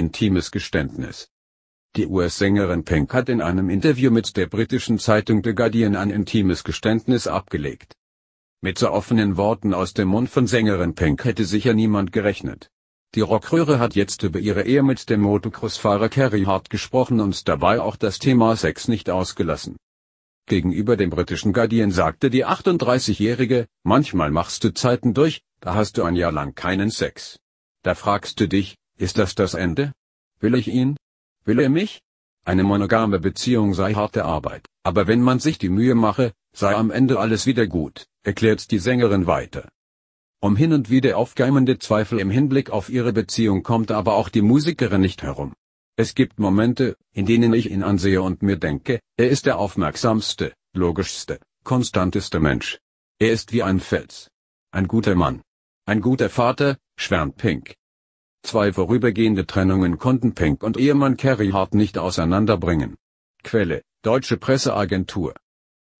intimes Geständnis. Die US-Sängerin Pink hat in einem Interview mit der britischen Zeitung The Guardian ein intimes Geständnis abgelegt. Mit so offenen Worten aus dem Mund von Sängerin Pink hätte sicher niemand gerechnet. Die Rockröhre hat jetzt über ihre Ehe mit dem Motocross-Fahrer Kerry Hart gesprochen und dabei auch das Thema Sex nicht ausgelassen. Gegenüber dem britischen Guardian sagte die 38-Jährige, manchmal machst du Zeiten durch, da hast du ein Jahr lang keinen Sex. Da fragst du dich, ist das das Ende? Will ich ihn? Will er mich? Eine monogame Beziehung sei harte Arbeit, aber wenn man sich die Mühe mache, sei am Ende alles wieder gut, erklärt die Sängerin weiter. Um hin und wieder aufgeimende Zweifel im Hinblick auf ihre Beziehung kommt aber auch die Musikerin nicht herum. Es gibt Momente, in denen ich ihn ansehe und mir denke, er ist der aufmerksamste, logischste, konstanteste Mensch. Er ist wie ein Fels. Ein guter Mann. Ein guter Vater, schwärmt Pink. Zwei vorübergehende Trennungen konnten Pink und Ehemann Kerry Hart nicht auseinanderbringen. Quelle, Deutsche Presseagentur.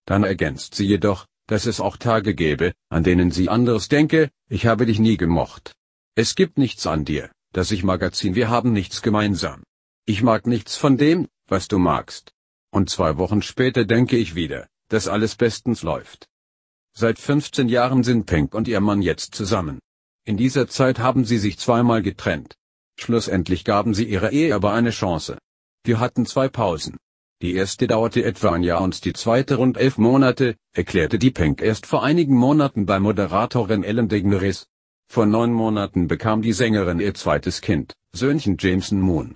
Dann ergänzt sie jedoch, dass es auch Tage gäbe, an denen sie anderes denke, ich habe dich nie gemocht. Es gibt nichts an dir, das ich Magazin, wir haben nichts gemeinsam. Ich mag nichts von dem, was du magst. Und zwei Wochen später denke ich wieder, dass alles bestens läuft. Seit 15 Jahren sind Pink und ihr Mann jetzt zusammen. In dieser Zeit haben sie sich zweimal getrennt. Schlussendlich gaben sie ihrer Ehe aber eine Chance. Wir hatten zwei Pausen. Die erste dauerte etwa ein Jahr und die zweite rund elf Monate, erklärte die Pink erst vor einigen Monaten bei Moderatorin Ellen DeGeneres. Vor neun Monaten bekam die Sängerin ihr zweites Kind, Söhnchen Jameson Moon.